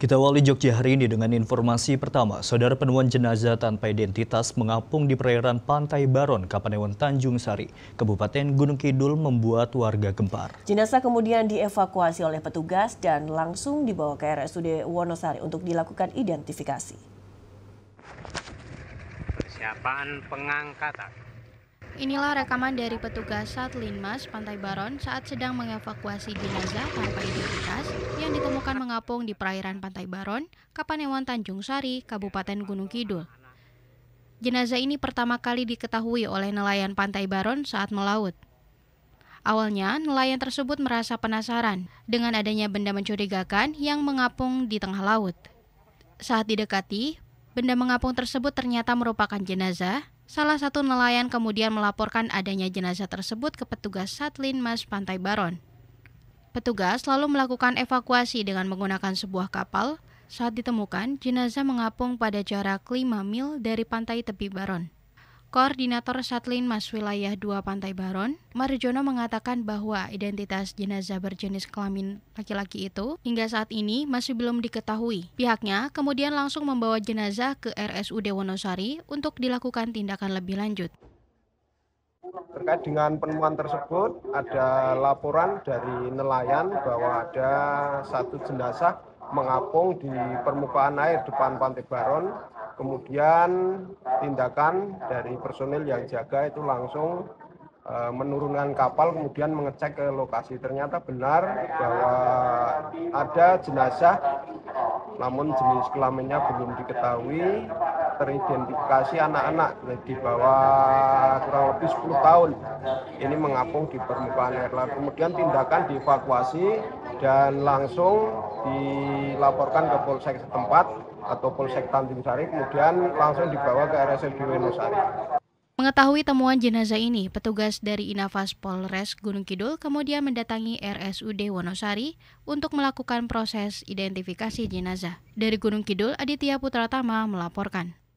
Kita awali Jogja hari ini dengan informasi pertama. Saudara penemuan jenazah tanpa identitas mengapung di perairan Pantai Baron, Kapanewon, Tanjung Sari, Kabupaten Gunung Kidul membuat warga gempar. Jenazah kemudian dievakuasi oleh petugas dan langsung dibawa ke RSUD Wonosari untuk dilakukan identifikasi. Persiapan pengangkatan. Inilah rekaman dari petugas Satlinmas Pantai Baron saat sedang mengevakuasi jenazah tanpa identitas yang ditemukan mengapung di perairan Pantai Baron, Kapanewon Tanjung Sari, Kabupaten Gunung Kidul. Jenazah ini pertama kali diketahui oleh nelayan Pantai Baron saat melaut. Awalnya, nelayan tersebut merasa penasaran dengan adanya benda mencurigakan yang mengapung di tengah laut. Saat didekati, benda mengapung tersebut ternyata merupakan jenazah Salah satu nelayan kemudian melaporkan adanya jenazah tersebut ke petugas Satlinmas Pantai Baron. Petugas lalu melakukan evakuasi dengan menggunakan sebuah kapal. Saat ditemukan, jenazah mengapung pada jarak 5 mil dari pantai tepi Baron. Koordinator Satlin Wilayah 2 Pantai Baron, Marjono mengatakan bahwa identitas jenazah berjenis kelamin laki-laki itu hingga saat ini masih belum diketahui. Pihaknya kemudian langsung membawa jenazah ke RSUD Wonosari untuk dilakukan tindakan lebih lanjut. Terkait dengan penemuan tersebut, ada laporan dari nelayan bahwa ada satu jenazah mengapung di permukaan air depan Pantai Baron kemudian tindakan dari personil yang jaga itu langsung e, menurunkan kapal kemudian mengecek ke lokasi ternyata benar bahwa ada jenazah namun jenis kelaminnya belum diketahui teridentifikasi anak-anak di bawah kurang lebih 10 tahun ini mengapung di permukaan air laut kemudian tindakan dievakuasi dan langsung dilaporkan ke polsek setempat atau polsek Tanjung Sari kemudian langsung dibawa ke RSUD Wonosari. Mengetahui temuan jenazah ini, petugas dari Inafas Polres Gunung Kidul kemudian mendatangi RSUD Wonosari untuk melakukan proses identifikasi jenazah. Dari Gunung Kidul, Aditya Putra Tama melaporkan.